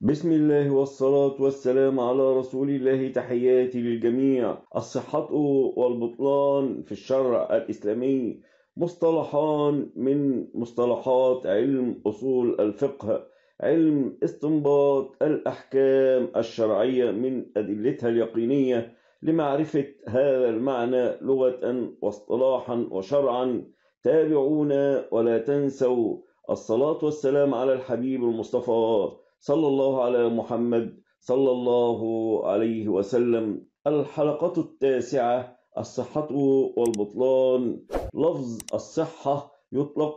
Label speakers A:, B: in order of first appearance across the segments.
A: بسم الله والصلاة والسلام على رسول الله تحياتي للجميع الصحة والبطلان في الشرع الإسلامي مصطلحان من مصطلحات علم أصول الفقه علم استنباط الأحكام الشرعية من أدلتها اليقينية لمعرفة هذا المعنى لغة واصطلاحا وشرعا تابعونا ولا تنسوا الصلاة والسلام على الحبيب المصطفى صلى الله على محمد صلى الله عليه وسلم الحلقة التاسعة الصحة والبطلان لفظ الصحة يطلق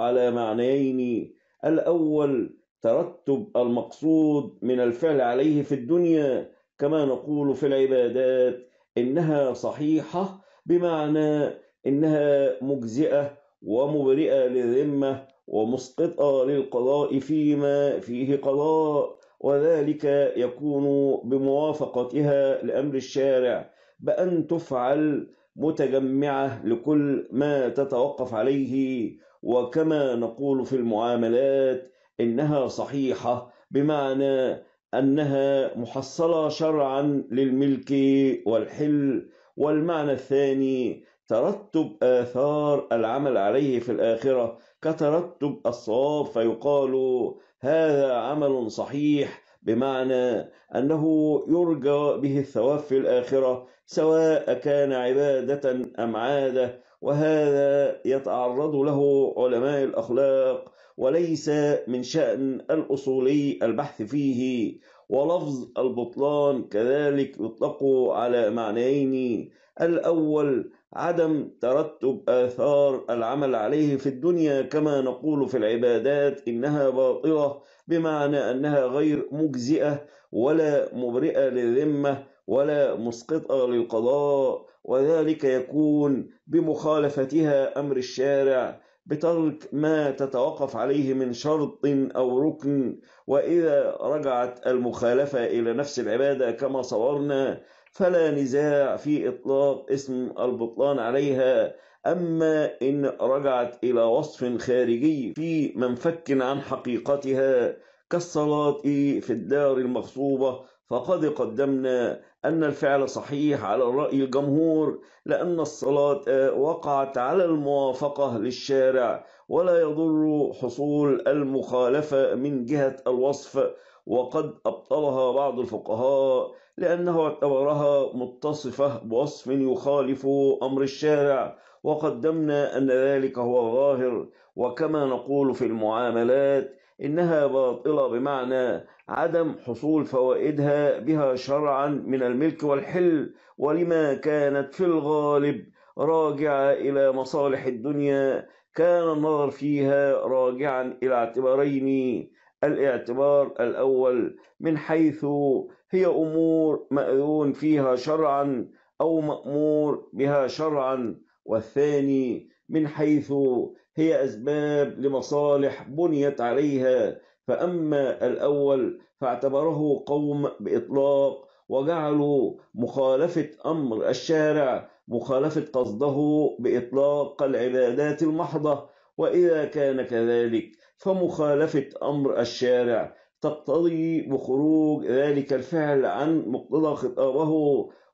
A: على معنيين الأول ترتب المقصود من الفعل عليه في الدنيا كما نقول في العبادات إنها صحيحة بمعنى إنها مجزئة ومبرئة للذمة ومسقطة للقضاء فيما فيه قضاء وذلك يكون بموافقتها لأمر الشارع بأن تفعل متجمعة لكل ما تتوقف عليه وكما نقول في المعاملات إنها صحيحة بمعنى أنها محصلة شرعا للملك والحل والمعنى الثاني ترتب آثار العمل عليه في الآخرة كترتب الصواب فيقال هذا عمل صحيح بمعنى أنه يرجى به الثواب في الآخرة سواء كان عبادة أم عادة وهذا يتعرض له علماء الأخلاق وليس من شأن الأصولي البحث فيه ولفظ البطلان كذلك يطلق على معنيين الأول عدم ترتب آثار العمل عليه في الدنيا كما نقول في العبادات إنها باطلة بمعنى أنها غير مجزئة ولا مبرئة للذمة ولا مسقطة للقضاء وذلك يكون بمخالفتها أمر الشارع بترك ما تتوقف عليه من شرط أو ركن وإذا رجعت المخالفة إلى نفس العبادة كما صورنا فلا نزاع في إطلاق اسم البطلان عليها أما إن رجعت إلى وصف خارجي في منفك عن حقيقتها كالصلاة في الدار المغصوبة فقد قدمنا أن الفعل صحيح على رأي الجمهور لأن الصلاة آه، وقعت على الموافقة للشارع ولا يضر حصول المخالفة من جهة الوصف وقد أبطلها بعض الفقهاء لأنه اعتبرها متصفة بوصف يخالف أمر الشارع وقدمنا أن ذلك هو ظاهر وكما نقول في المعاملات إنها باطلة بمعنى عدم حصول فوائدها بها شرعا من الملك والحل ولما كانت في الغالب راجعة إلى مصالح الدنيا كان النظر فيها راجعا إلى اعتبارين الاعتبار الأول من حيث هي أمور مأذون فيها شرعا أو مأمور بها شرعا والثاني من حيث هي أسباب لمصالح بنيت عليها فأما الأول فاعتبره قوم بإطلاق وجعلوا مخالفة أمر الشارع مخالفة قصده بإطلاق العبادات المحضة وإذا كان كذلك فمخالفة أمر الشارع تقتضي بخروج ذلك الفعل عن مقتضى خطابه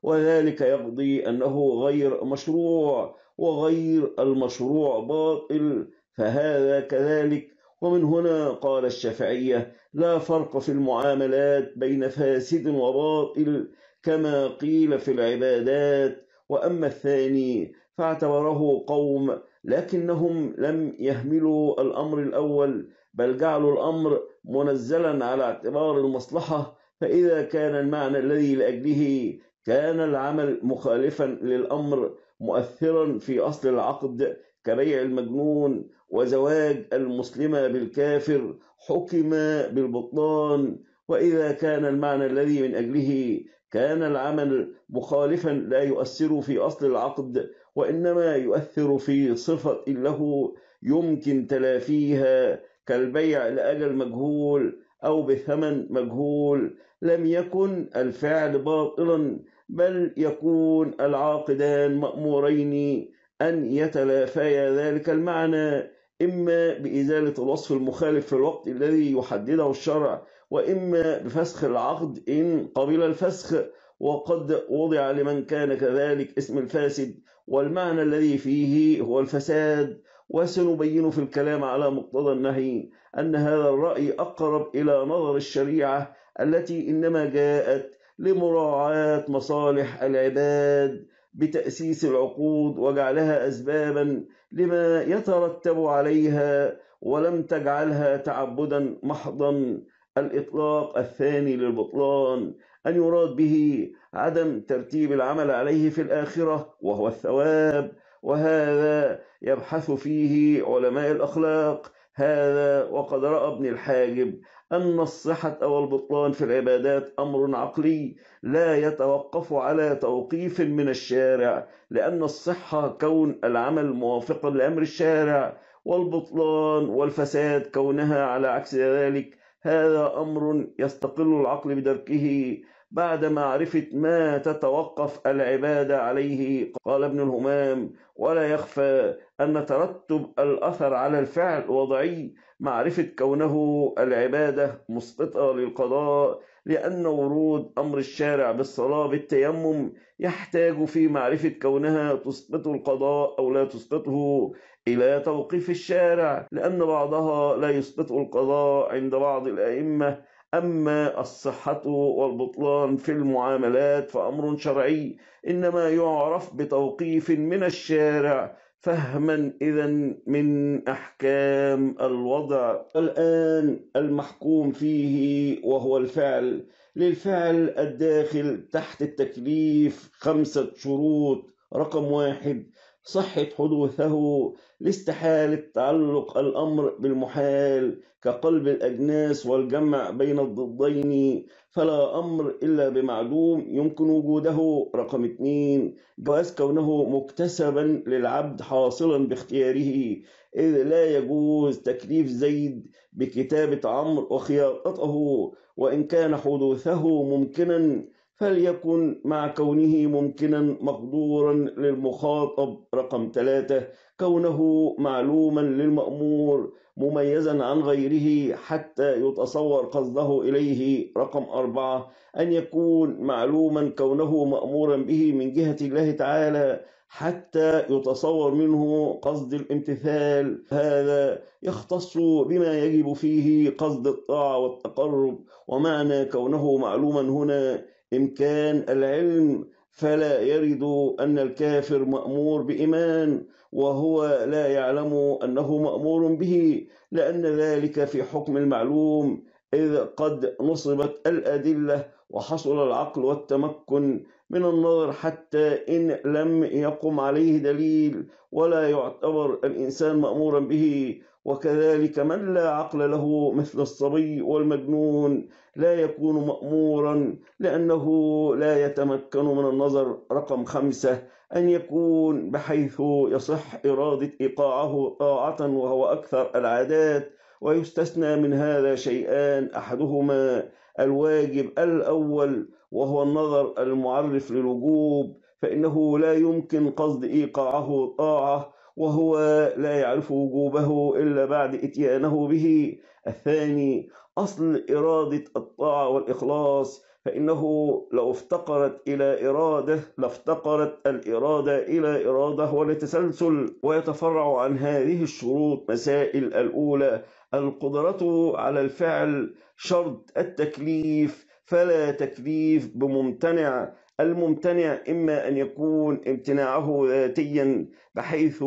A: وذلك يقضي أنه غير مشروع وغير المشروع باطل فهذا كذلك ومن هنا قال الشافعية لا فرق في المعاملات بين فاسد وباطل كما قيل في العبادات وأما الثاني فاعتبره قوم لكنهم لم يهملوا الأمر الأول بل جعلوا الأمر منزلا على اعتبار المصلحة فإذا كان المعنى الذي لأجله كان العمل مخالفا للأمر مؤثرا في أصل العقد كبيع المجنون وزواج المسلمة بالكافر حكم بالبطلان وإذا كان المعنى الذي من أجله كان العمل مخالفا لا يؤثر في أصل العقد وإنما يؤثر في صفة له يمكن تلافيها كالبيع لأجل مجهول أو بثمن مجهول لم يكن الفعل باطلا بل يكون العاقدان مأمورين أن يتلافيا ذلك المعنى إما بإزالة الوصف المخالف في الوقت الذي يحدده الشرع وإما بفسخ العقد إن قبل الفسخ وقد وضع لمن كان كذلك اسم الفاسد والمعنى الذي فيه هو الفساد وسنبين في الكلام على مقتضى النهي أن هذا الرأي أقرب إلى نظر الشريعة التي إنما جاءت لمراعاة مصالح العباد بتأسيس العقود وجعلها أسبابا لما يترتب عليها ولم تجعلها تعبدا محضا الإطلاق الثاني للبطلان أن يراد به عدم ترتيب العمل عليه في الآخرة وهو الثواب وهذا يبحث فيه علماء الأخلاق هذا وقد رأى ابن الحاجب أن الصحة أو البطلان في العبادات أمر عقلي لا يتوقف على توقيف من الشارع لأن الصحة كون العمل موافقا لأمر الشارع والبطلان والفساد كونها على عكس ذلك هذا أمر يستقل العقل بدركه بعد معرفة ما تتوقف العبادة عليه قال ابن الهمام ولا يخفى أن ترتب الأثر على الفعل وضعي معرفة كونه العبادة مسقطة للقضاء لأن ورود أمر الشارع بالصلاة بالتيمم يحتاج في معرفة كونها تسقط القضاء أو لا تسقطه إلى توقيف الشارع لأن بعضها لا يسقط القضاء عند بعض الأئمة أما الصحة والبطلان في المعاملات فأمر شرعي إنما يعرف بتوقيف من الشارع فهما إذا من أحكام الوضع الآن المحكوم فيه وهو الفعل للفعل الداخل تحت التكليف خمسة شروط رقم واحد صحة حدوثه لاستحالة تعلق الأمر بالمحال كقلب الأجناس والجمع بين الضدين فلا أمر إلا بمعدوم يمكن وجوده رقم اثنين جواز كونه مكتسبا للعبد حاصلا باختياره إذ لا يجوز تكليف زيد بكتابة عمرو وخياطته وإن كان حدوثه ممكنا فليكن مع كونه ممكنا مقدورا للمخاطب رقم ثلاثة كونه معلوما للمأمور مميزا عن غيره حتى يتصور قصده إليه رقم أربعة أن يكون معلوما كونه مأمورا به من جهة الله تعالى حتى يتصور منه قصد الامتثال هذا يختص بما يجب فيه قصد الطاعة والتقرب ومعنى كونه معلوما هنا إمكان العلم فلا يرد أن الكافر مأمور بإيمان وهو لا يعلم أنه مأمور به لأن ذلك في حكم المعلوم إذ قد نصبت الأدلة وحصل العقل والتمكن من النظر حتى إن لم يقم عليه دليل ولا يعتبر الإنسان مأمورا به وكذلك من لا عقل له مثل الصبي والمجنون لا يكون مأمورا لأنه لا يتمكن من النظر رقم خمسة أن يكون بحيث يصح إرادة إيقاعه طاعة وهو أكثر العادات ويستثنى من هذا شيئان أحدهما الواجب الأول وهو النظر المعرف للوجوب فإنه لا يمكن قصد إيقاعه طاعة وهو لا يعرف وجوبه إلا بعد إتيانه به الثاني أصل إرادة الطاعة والإخلاص فإنه لو افتقرت إلى إرادة لافتقرت الإرادة إلى إرادة ولتسلسل ويتفرع عن هذه الشروط مسائل الأولى القدرة على الفعل شرط التكليف فلا تكليف بممتنع الممتنع إما أن يكون امتناعه ذاتيا بحيث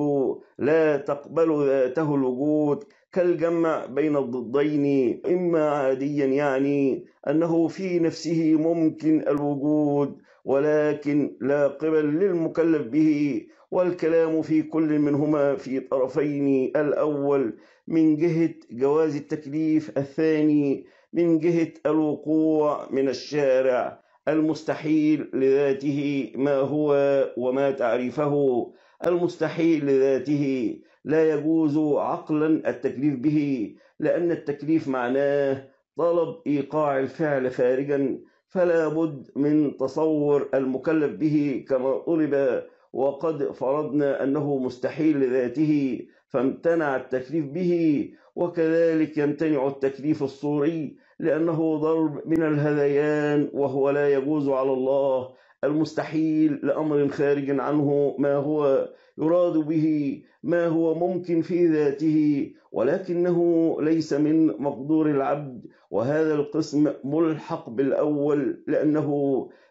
A: لا تقبل ذاته الوجود كالجمع بين الضدين إما عاديا يعني أنه في نفسه ممكن الوجود ولكن لا قبل للمكلف به والكلام في كل منهما في طرفين الأول من جهة جواز التكليف الثاني من جهة الوقوع من الشارع المستحيل لذاته ما هو وما تعريفه المستحيل لذاته لا يجوز عقلا التكليف به لأن التكليف معناه طلب إيقاع الفعل خارجا فلا بد من تصور المكلف به كما طلب وقد فرضنا أنه مستحيل لذاته فامتنع التكليف به وكذلك يمتنع التكليف الصوري لأنه ضرب من الهذيان وهو لا يجوز على الله المستحيل لأمر خارج عنه ما هو يراد به ما هو ممكن في ذاته ولكنه ليس من مقدور العبد وهذا القسم ملحق بالأول لأنه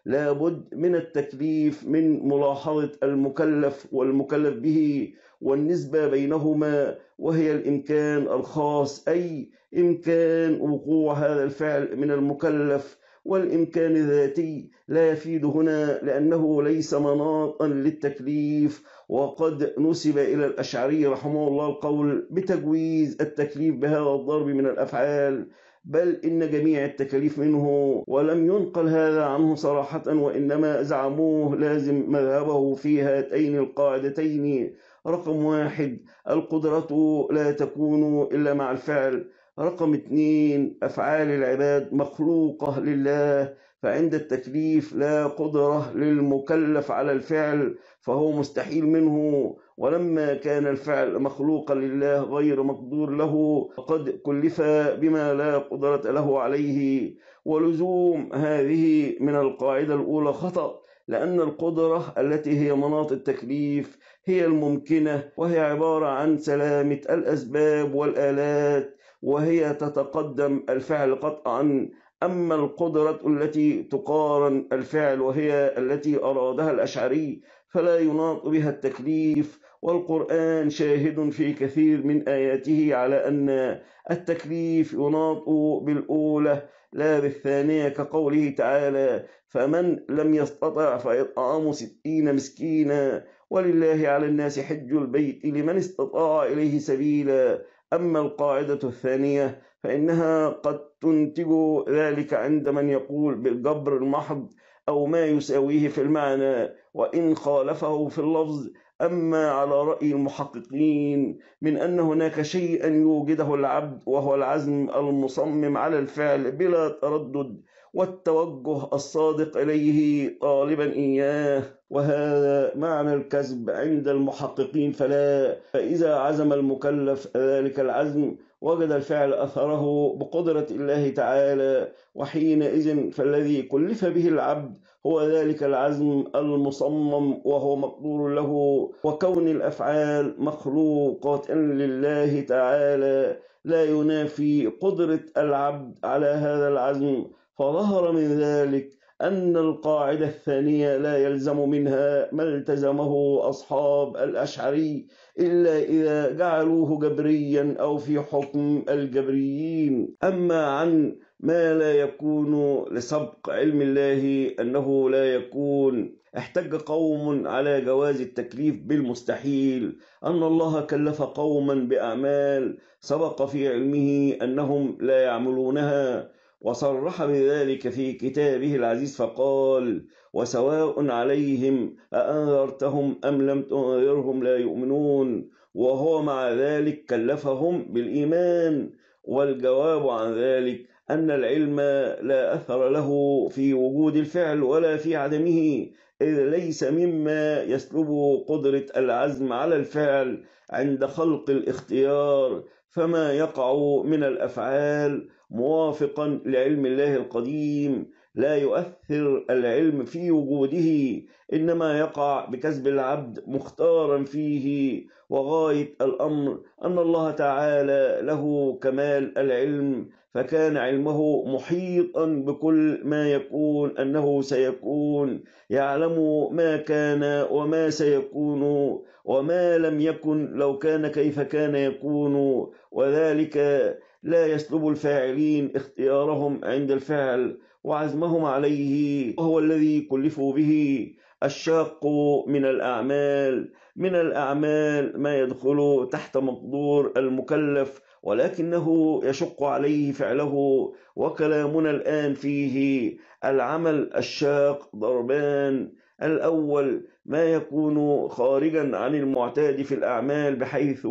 A: لابد من التكليف من ملاحظة المكلف والمكلف به والنسبة بينهما وهي الإمكان الخاص أي إمكان وقوع هذا الفعل من المكلف والإمكان الذاتي لا يفيد هنا لأنه ليس مناطا للتكليف وقد نسب إلى الأشعري رحمه الله القول بتجويز التكليف بهذا الضرب من الأفعال بل إن جميع التكاليف منه ولم ينقل هذا عنه صراحة وإنما زعموه لازم مذهبه في هاتين القاعدتين رقم واحد القدرة لا تكون إلا مع الفعل رقم اثنين أفعال العباد مخلوقة لله فعند التكليف لا قدرة للمكلف على الفعل فهو مستحيل منه ولما كان الفعل مخلوقا لله غير مقدور له فقد كلف بما لا قدرة له عليه ولزوم هذه من القاعدة الأولى خطأ لأن القدرة التي هي مناط التكليف هي الممكنة وهي عبارة عن سلامة الأسباب والآلات وهي تتقدم الفعل قطعا أما القدرة التي تقارن الفعل وهي التي أرادها الأشعري فلا يناط بها التكليف والقرآن شاهد في كثير من آياته على أن التكليف يناط بالأولى لا بالثانية كقوله تعالى فمن لم يستطع فإطعام ستين مسكينا ولله على الناس حج البيت لمن استطاع إليه سبيلا أما القاعدة الثانية فإنها قد تنتج ذلك عند من يقول بالجبر المحض أو ما يساويه في المعنى وإن خالفه في اللفظ أما على رأي المحققين من أن هناك شيئا يوجده العبد وهو العزم المصمم على الفعل بلا تردد والتوجه الصادق إليه طالبا إياه وهذا معنى الكسب عند المحققين فلا فإذا عزم المكلف ذلك العزم وجد الفعل أثره بقدرة الله تعالى وحينئذ فالذي كلف به العبد هو ذلك العزم المصمم وهو مقدور له وكون الأفعال مخلوقات لله تعالى لا ينافي قدرة العبد على هذا العزم فظهر من ذلك أن القاعدة الثانية لا يلزم منها ما التزمه أصحاب الأشعري إلا إذا جعلوه جبريا أو في حكم الجبريين أما عن ما لا يكون لسبق علم الله أنه لا يكون احتج قوم على جواز التكليف بالمستحيل أن الله كلف قوما بأعمال سبق في علمه أنهم لا يعملونها وصرح بذلك في كتابه العزيز فقال وسواء عليهم أأنذرتهم أم لم تنذرهم لا يؤمنون وهو مع ذلك كلفهم بالإيمان والجواب عن ذلك أن العلم لا أثر له في وجود الفعل ولا في عدمه إذ ليس مما يسلب قدرة العزم على الفعل عند خلق الاختيار فما يقع من الأفعال موافقا لعلم الله القديم لا يؤثر العلم في وجوده إنما يقع بكسب العبد مختارا فيه وغاية الأمر أن الله تعالى له كمال العلم فكان علمه محيطا بكل ما يكون أنه سيكون يعلم ما كان وما سيكون وما لم يكن لو كان كيف كان يكون وذلك لا يسلب الفاعلين اختيارهم عند الفعل وعزمهم عليه وهو الذي كلفوا به الشاق من الأعمال من الأعمال ما يدخل تحت مقدور المكلف ولكنه يشق عليه فعله وكلامنا الآن فيه العمل الشاق ضربان الأول ما يكون خارجا عن المعتاد في الأعمال بحيث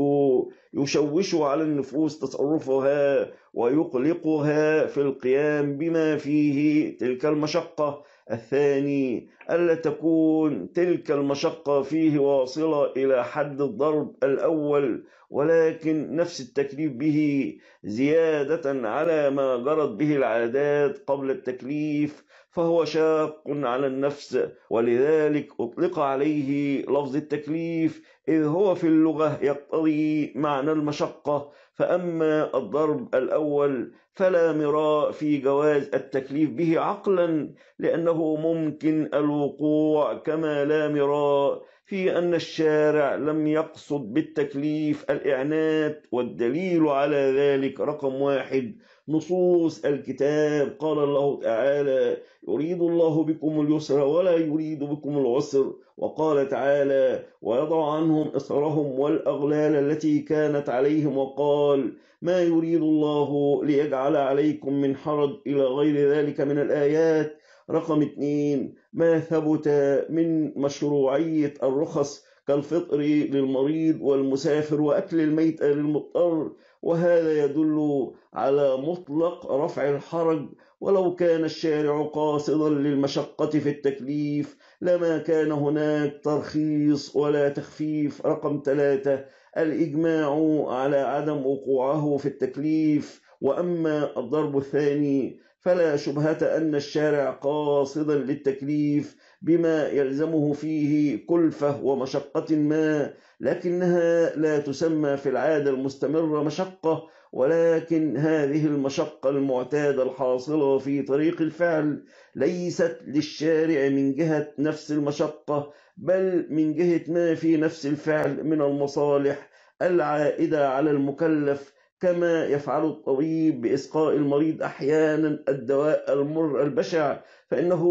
A: يشوش على النفوس تصرفها ويقلقها في القيام بما فيه تلك المشقة الثاني ألا تكون تلك المشقة فيه واصلة إلى حد الضرب الأول ولكن نفس التكليف به زيادة على ما جرت به العادات قبل التكليف فهو شاق على النفس ولذلك أطلق عليه لفظ التكليف إذ هو في اللغة يقتضي معنى المشقة فأما الضرب الأول فلا مراء في جواز التكليف به عقلا لأنه ممكن الوقوع كما لا مراء في أن الشارع لم يقصد بالتكليف الإعنات والدليل على ذلك رقم واحد نصوص الكتاب قال الله تعالى يريد الله بكم اليسر ولا يريد بكم العسر وقال تعالى ويضع عنهم إصرهم والأغلال التي كانت عليهم وقال ما يريد الله ليجعل عليكم من حرج إلى غير ذلك من الآيات رقم اثنين ما ثبت من مشروعية الرخص كالفطر للمريض والمسافر وأكل الميت للمضطر وهذا يدل على مطلق رفع الحرج ولو كان الشارع قاصدا للمشقة في التكليف لما كان هناك ترخيص ولا تخفيف رقم ثلاثة الإجماع على عدم وقوعه في التكليف وأما الضرب الثاني فلا شبهة أن الشارع قاصدا للتكليف بما يلزمه فيه كلفة ومشقة ما لكنها لا تسمى في العادة المستمرة مشقة ولكن هذه المشقة المعتادة الحاصلة في طريق الفعل ليست للشارع من جهة نفس المشقة بل من جهة ما في نفس الفعل من المصالح العائدة على المكلف كما يفعل الطبيب بإسقاء المريض أحيانا الدواء المر البشع فإنه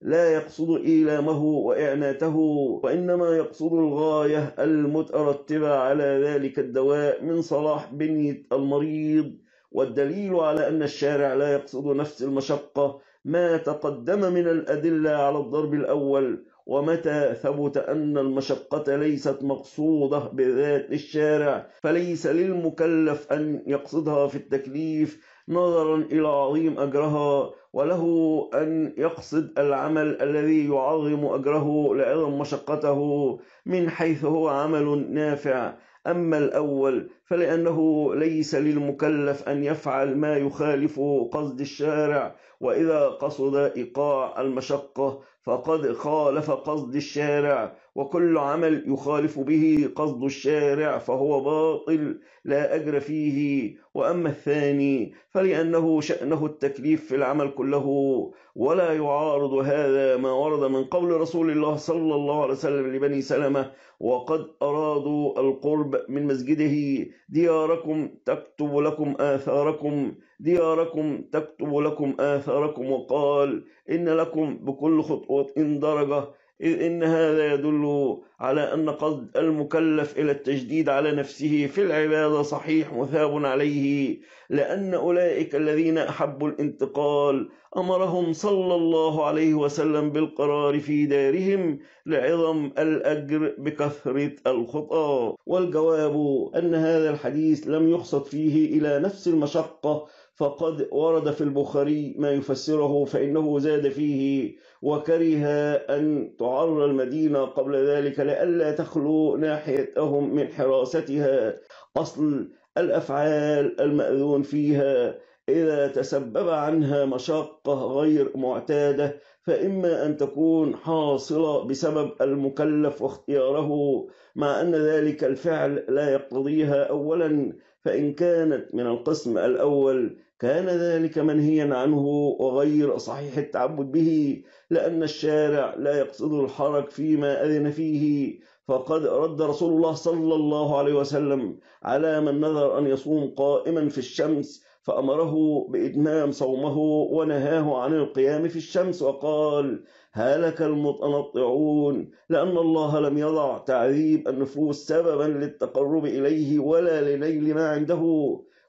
A: لا يقصد إيلامه وإعناته وإنما يقصد الغاية المترتبة على ذلك الدواء من صلاح بنية المريض والدليل على أن الشارع لا يقصد نفس المشقة ما تقدم من الأدلة على الضرب الأول ومتى ثبت أن المشقة ليست مقصودة بذات الشارع فليس للمكلف أن يقصدها في التكليف نظرا إلى عظيم أجرها وله أن يقصد العمل الذي يعظم أجره لعظم مشقته من حيث هو عمل نافع أما الأول فلأنه ليس للمكلف أن يفعل ما يخالف قصد الشارع وإذا قصد إيقاع المشقة فقد خالف قصد الشارع وكل عمل يخالف به قصد الشارع فهو باطل لا أجر فيه وأما الثاني فلأنه شأنه التكليف في العمل كله ولا يعارض هذا ما ورد من قول رسول الله صلى الله عليه وسلم لبني سلمة وقد أرادوا القرب من مسجده دياركم تكتب لكم آثاركم دياركم تكتب لكم آثاركم وقال إن لكم بكل خطوة درجة إذ إن هذا يدل على أن قصد المكلف إلى التجديد على نفسه في العبادة صحيح مثاب عليه لأن أولئك الذين أحبوا الانتقال أمرهم صلى الله عليه وسلم بالقرار في دارهم لعظم الأجر بكثرة الخطأ والجواب أن هذا الحديث لم يقصد فيه إلى نفس المشقة فقد ورد في البخاري ما يفسره فإنه زاد فيه وكره أن تعر المدينة قبل ذلك لئلا تخلو ناحيتهم من حراستها أصل الأفعال المأذون فيها إذا تسبب عنها مشقة غير معتادة فإما أن تكون حاصلة بسبب المكلف واختياره مع أن ذلك الفعل لا يقتضيها أولا فإن كانت من القسم الأول كان ذلك منهيا عنه وغير صحيح التعبد به لأن الشارع لا يقصد الحرج فيما أذن فيه فقد رد رسول الله صلى الله عليه وسلم على من نذر أن يصوم قائما في الشمس فأمره بإتمام صومه ونهاه عن القيام في الشمس وقال هلك المتنطعون لأن الله لم يضع تعذيب النفوس سببا للتقرب إليه ولا لنيل ما عنده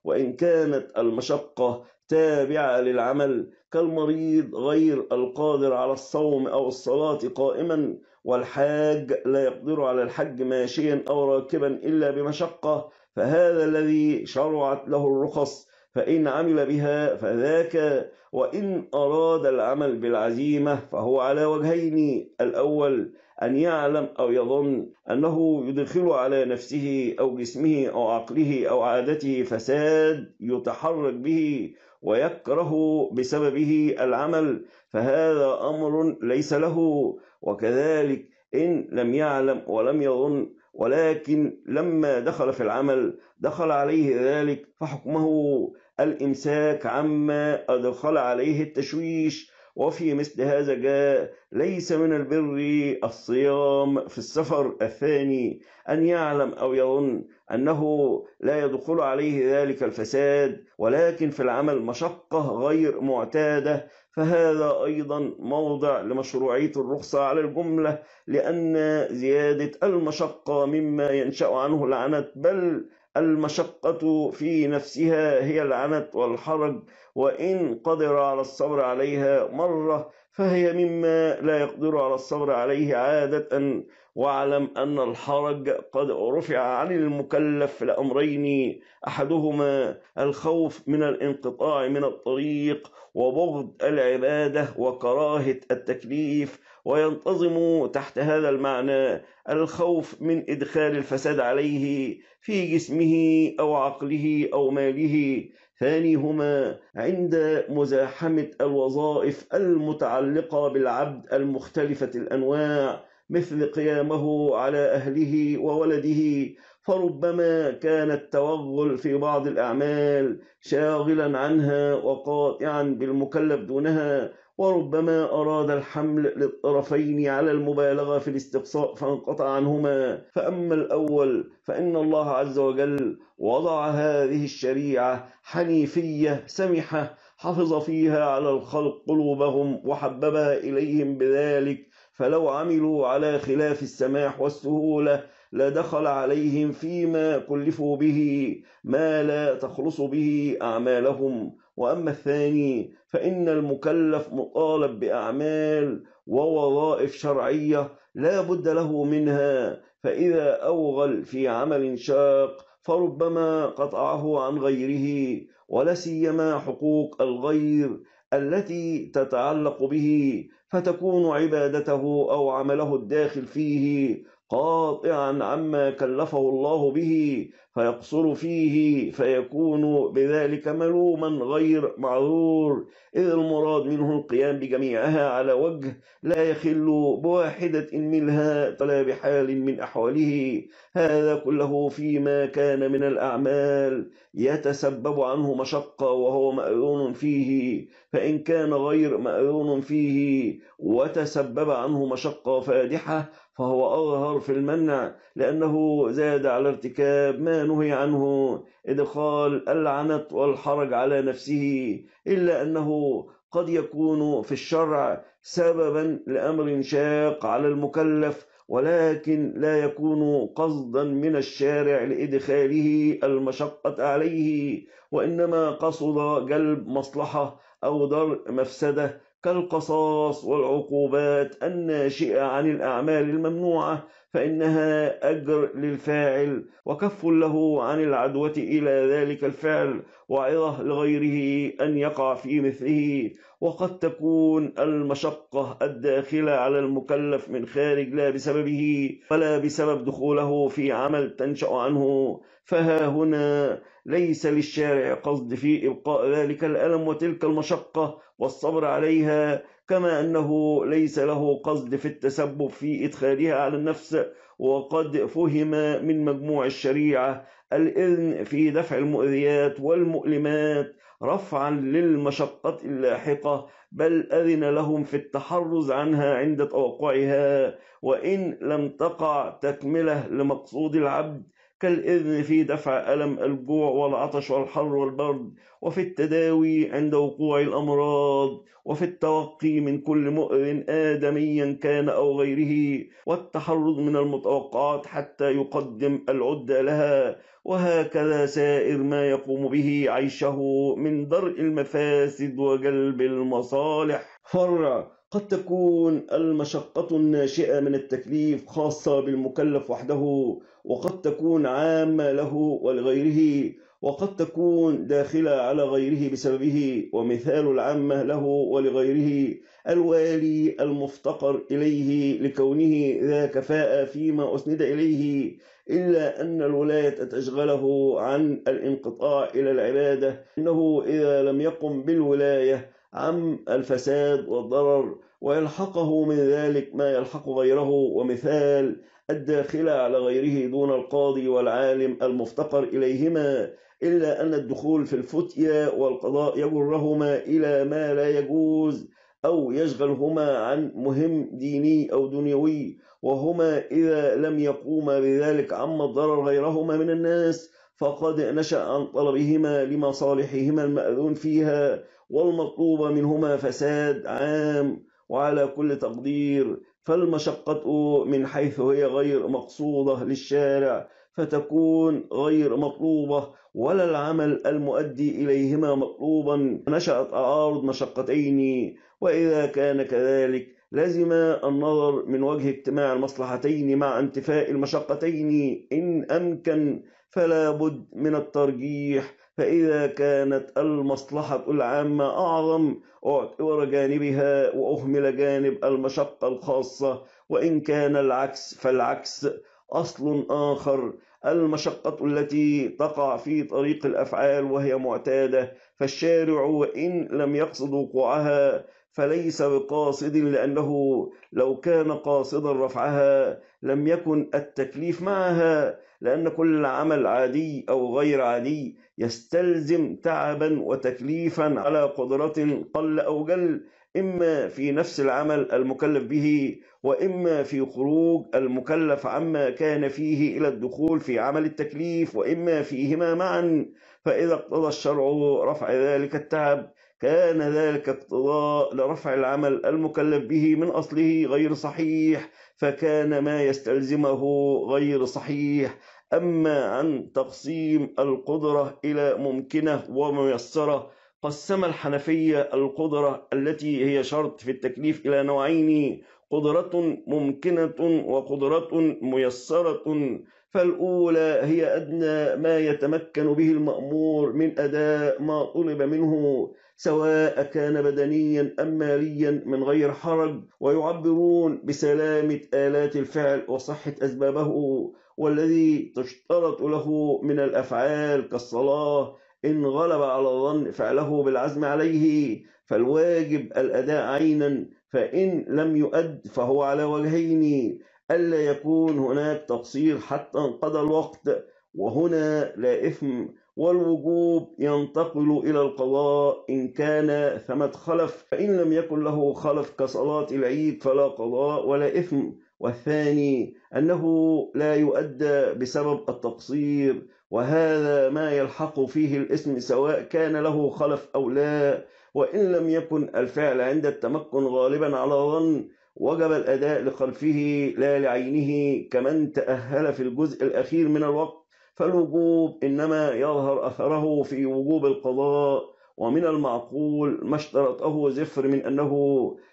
A: وإن كانت المشقة تابعة للعمل كالمريض غير القادر على الصوم أو الصلاة قائما والحاج لا يقدر على الحج ماشيا أو راكبا إلا بمشقة فهذا الذي شرعت له الرخص فإن عمل بها فذاك وإن أراد العمل بالعزيمة فهو على وجهين الأول أن يعلم أو يظن أنه يدخل على نفسه أو جسمه أو عقله أو عادته فساد يتحرك به ويكره بسببه العمل فهذا أمر ليس له وكذلك إن لم يعلم ولم يظن ولكن لما دخل في العمل دخل عليه ذلك فحكمه الإمساك عما أدخل عليه التشويش وفي مثل هذا جاء ليس من البر الصيام في السفر الثاني أن يعلم أو يظن أنه لا يدخل عليه ذلك الفساد ولكن في العمل مشقة غير معتادة فهذا أيضا موضع لمشروعية الرخصة على الجملة لأن زيادة المشقة مما ينشأ عنه العنت بل المشقة في نفسها هي العنت والحرج وإن قدر على الصبر عليها مرة فهي مما لا يقدر على الصبر عليه عادة واعلم أن الحرج قد رفع عن المكلف لأمرين أحدهما الخوف من الانقطاع من الطريق وبغض العبادة وكراهة التكليف وينتظم تحت هذا المعنى الخوف من إدخال الفساد عليه في جسمه أو عقله أو ماله ثانيهما عند مزاحمة الوظائف المتعلقة بالعبد المختلفة الأنواع مثل قيامه على أهله وولده فربما كان التوغل في بعض الأعمال شاغلا عنها وقاطعا بالمكلف دونها وربما أراد الحمل للطرفين على المبالغة في الاستقصاء فانقطع عنهما فأما الأول فإن الله عز وجل وضع هذه الشريعة حنيفية سمحة حفظ فيها على الخلق قلوبهم وحببها إليهم بذلك فلو عملوا على خلاف السماح والسهولة لدخل عليهم فيما كلفوا به ما لا تخلص به أعمالهم وأما الثاني فإن المكلف مطالب بأعمال ووظائف شرعية لا بد له منها فإذا أوغل في عمل شاق فربما قطعه عن غيره ولا سيما حقوق الغير التي تتعلق به فتكون عبادته أو عمله الداخل فيه قاطعا عما كلفه الله به فيقصر فيه فيكون بذلك ملوما غير معذور إذ المراد منه القيام بجميعها على وجه لا يخل بواحدة منها فلا بحال من أحواله هذا كله فيما كان من الأعمال يتسبب عنه مشقة وهو مأذون فيه فإن كان غير مأذون فيه وتسبب عنه مشقة فادحة فهو أظهر في المنع لأنه زاد على ارتكاب ما نهي عنه إدخال العنت والحرج على نفسه إلا أنه قد يكون في الشرع سببا لأمر شاق على المكلف ولكن لا يكون قصدا من الشارع لإدخاله المشقة عليه وإنما قصد جلب مصلحة أو درء مفسدة كالقصاص والعقوبات الناشئة عن الأعمال الممنوعة فإنها أجر للفاعل وكف له عن العدوة إلى ذلك الفعل وعظة لغيره أن يقع في مثله وقد تكون المشقة الداخلة على المكلف من خارج لا بسببه ولا بسبب دخوله في عمل تنشأ عنه فها هنا ليس للشارع قصد في إبقاء ذلك الألم وتلك المشقة والصبر عليها كما أنه ليس له قصد في التسبب في إدخالها على النفس وقد فهم من مجموع الشريعة الإذن في دفع المؤذيات والمؤلمات رفعا للمشقة اللاحقة بل أذن لهم في التحرز عنها عند توقعها وإن لم تقع تكملة لمقصود العبد كالإذن في دفع ألم الجوع والعطش والحر والبرد وفي التداوي عند وقوع الأمراض وفي التوقي من كل مؤذن آدميا كان أو غيره والتحرز من المتوقعات حتى يقدم العدة لها وهكذا سائر ما يقوم به عيشه من درء المفاسد وجلب المصالح فرع قد تكون المشقة الناشئة من التكليف خاصة بالمكلف وحده وقد تكون عامة له ولغيره وقد تكون داخلة على غيره بسببه ومثال العامة له ولغيره الوالي المفتقر إليه لكونه ذا كفاءة فيما أسند إليه إلا أن الولاية تشغله عن الانقطاع إلى العبادة إنه إذا لم يقم بالولاية عن الفساد والضرر ويلحقه من ذلك ما يلحق غيره ومثال الداخلة على غيره دون القاضي والعالم المفتقر إليهما إلا أن الدخول في الفتية والقضاء يجرهما إلى ما لا يجوز أو يشغلهما عن مهم ديني أو دنيوي وهما إذا لم يقوما بذلك عما ضرر غيرهما من الناس فقد نشأ عن طلبهما لمصالحهما المأذون فيها والمطلوب منهما فساد عام وعلى كل تقدير فالمشقة من حيث هي غير مقصودة للشارع فتكون غير مطلوبة ولا العمل المؤدي إليهما مطلوبا نشأت أعارض مشقتين وإذا كان كذلك لازم النظر من وجه اجتماع المصلحتين مع انتفاء المشقتين إن أمكن فلا بد من الترجيح فإذا كانت المصلحة العامة أعظم اعتبر جانبها وأهمل جانب المشقة الخاصة وإن كان العكس فالعكس أصل آخر المشقة التي تقع في طريق الأفعال وهي معتادة فالشارع وإن لم يقصد وقوعها فليس بقاصد لأنه لو كان قاصدا رفعها لم يكن التكليف معها لأن كل عمل عادي أو غير عادي يستلزم تعبا وتكليفا على قدرة قل أو جل إما في نفس العمل المكلف به وإما في خروج المكلف عما كان فيه إلى الدخول في عمل التكليف وإما فيهما معا فإذا اقتضى الشرع رفع ذلك التعب كان ذلك اقتضاء لرفع العمل المكلف به من أصله غير صحيح فكان ما يستلزمه غير صحيح أما عن تقسيم القدرة إلى ممكنة وميسرة قسم الحنفية القدرة التي هي شرط في التكليف إلى نوعين قدرة ممكنة وقدرة ميسرة فالأولى هي أدنى ما يتمكن به المأمور من أداء ما طلب منه سواء كان بدنيا أم ماليا من غير حرج ويعبرون بسلامة آلات الفعل وصحة أسبابه والذي تشترط له من الأفعال كالصلاة إن غلب على الظن فعله بالعزم عليه فالواجب الأداء عينا فإن لم يؤد فهو على وجهين ألا يكون هناك تقصير حتى انقضى الوقت وهنا لا إثم والوجوب ينتقل إلى القضاء إن كان ثمة خلف فإن لم يكن له خلف كصلاة العيد فلا قضاء ولا إثم والثاني أنه لا يؤدى بسبب التقصير وهذا ما يلحق فيه الإثم سواء كان له خلف أو لا وإن لم يكن الفعل عند التمكن غالبا على ظن وجب الأداء لخلفه لا لعينه كمن تأهل في الجزء الأخير من الوقت فالوجوب إنما يظهر أثره في وجوب القضاء ومن المعقول ما اشترطه زفر من أنه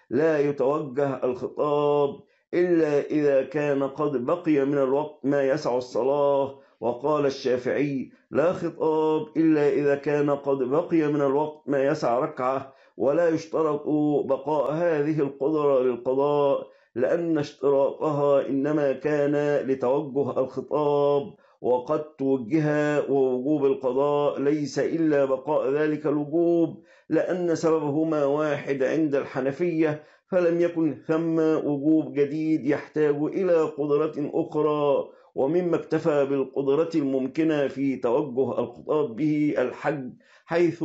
A: لا يتوجه الخطاب إلا إذا كان قد بقي من الوقت ما يسع الصلاة وقال الشافعي لا خطاب إلا إذا كان قد بقي من الوقت ما يسع ركعة ولا يشترط بقاء هذه القدرة للقضاء لأن اشتراطها إنما كان لتوجه الخطاب وقد توجه ووجوب القضاء ليس إلا بقاء ذلك الوجوب لأن سببهما واحد عند الحنفية فلم يكن ثم وجوب جديد يحتاج إلى قدرة أخرى ومما اكتفى بالقدرة الممكنة في توجه القضاء به الحج حيث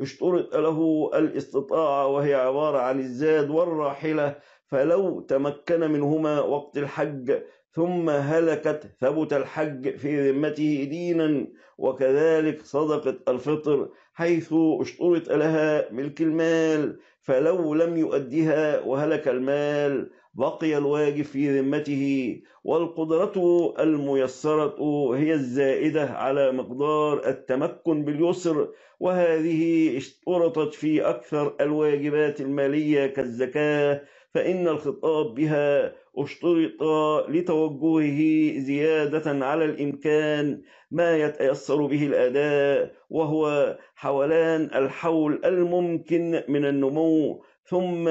A: اشترط له الاستطاعة وهي عبارة عن الزاد والراحلة فلو تمكن منهما وقت الحج ثم هلكت ثبت الحج في ذمته دينا وكذلك صدقة الفطر حيث اشترط لها ملك المال فلو لم يؤدها وهلك المال بقي الواجب في ذمته والقدرة الميسرة هي الزائدة على مقدار التمكن باليسر وهذه اشترطت في أكثر الواجبات المالية كالزكاة فإن الخطاب بها اشترط لتوجهه زيادة على الإمكان ما يتيسر به الأداء وهو حولان الحول الممكن من النمو ثم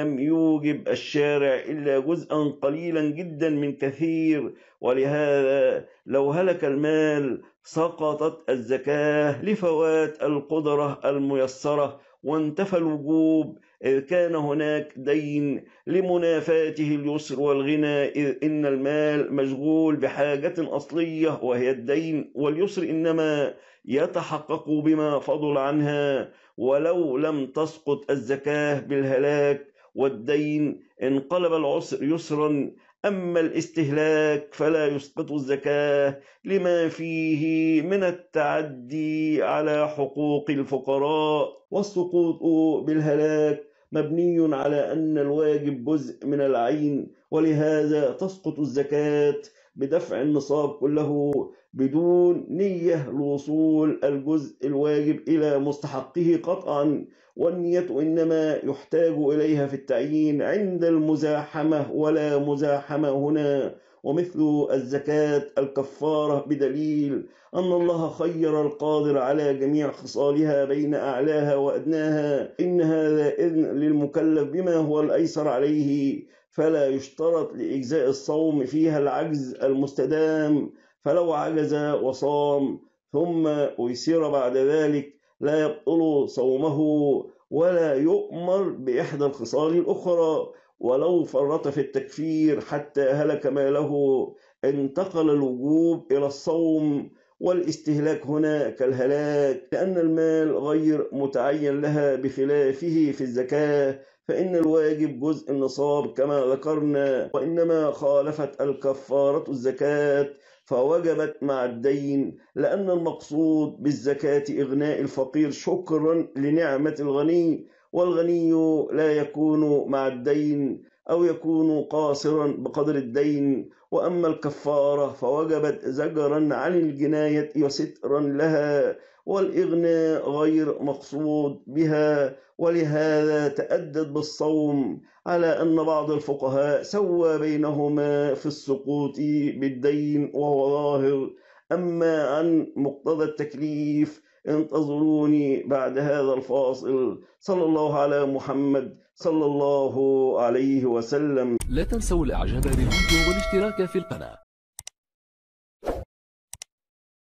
A: لم يوجب الشارع إلا جزءا قليلا جدا من كثير ولهذا لو هلك المال سقطت الزكاة لفوات القدرة الميسرة وانتفى الوجوب إذ كان هناك دين لمنافاته اليسر والغنى إذ إن المال مشغول بحاجة أصلية وهي الدين واليسر إنما يتحقق بما فضل عنها ولو لم تسقط الزكاة بالهلاك والدين انقلب العسر يسرا أما الاستهلاك فلا يسقط الزكاة لما فيه من التعدي على حقوق الفقراء والسقوط بالهلاك مبني على أن الواجب جزء من العين ولهذا تسقط الزكاة بدفع النصاب كله بدون نية لوصول الجزء الواجب إلى مستحقه قطعا والنية إنما يحتاج إليها في التعيين عند المزاحمة ولا مزاحمة هنا ومثل الزكاة الكفارة بدليل أن الله خير القادر على جميع خصالها بين أعلاها وأدناها إن هذا إذن للمكلف بما هو الأيسر عليه فلا يشترط لإجزاء الصوم فيها العجز المستدام فلو عجز وصام ثم أيسر بعد ذلك لا يبطل صومه ولا يؤمر بإحدى الخصال الأخرى ولو فرط في التكفير حتى هلك ماله انتقل الوجوب إلى الصوم والاستهلاك هنا كالهلاك لأن المال غير متعين لها بخلافه في الزكاة فإن الواجب جزء النصاب كما ذكرنا وإنما خالفت الكفارة الزكاة فوجبت مع الدين لأن المقصود بالزكاة إغناء الفقير شكرا لنعمة الغني والغني لا يكون مع الدين أو يكون قاصرا بقدر الدين وأما الكفارة فوجبت زجرا عن الجناية وسترا لها والإغناء غير مقصود بها ولهذا تأدد بالصوم على أن بعض الفقهاء سوى بينهما في السقوط بالدين وهو ظاهر أما عن مقتضى التكليف انتظروني بعد هذا الفاصل صلى الله على محمد صلى الله عليه وسلم لا تنسوا الإعجاب بالفيديو والاشتراك في القناة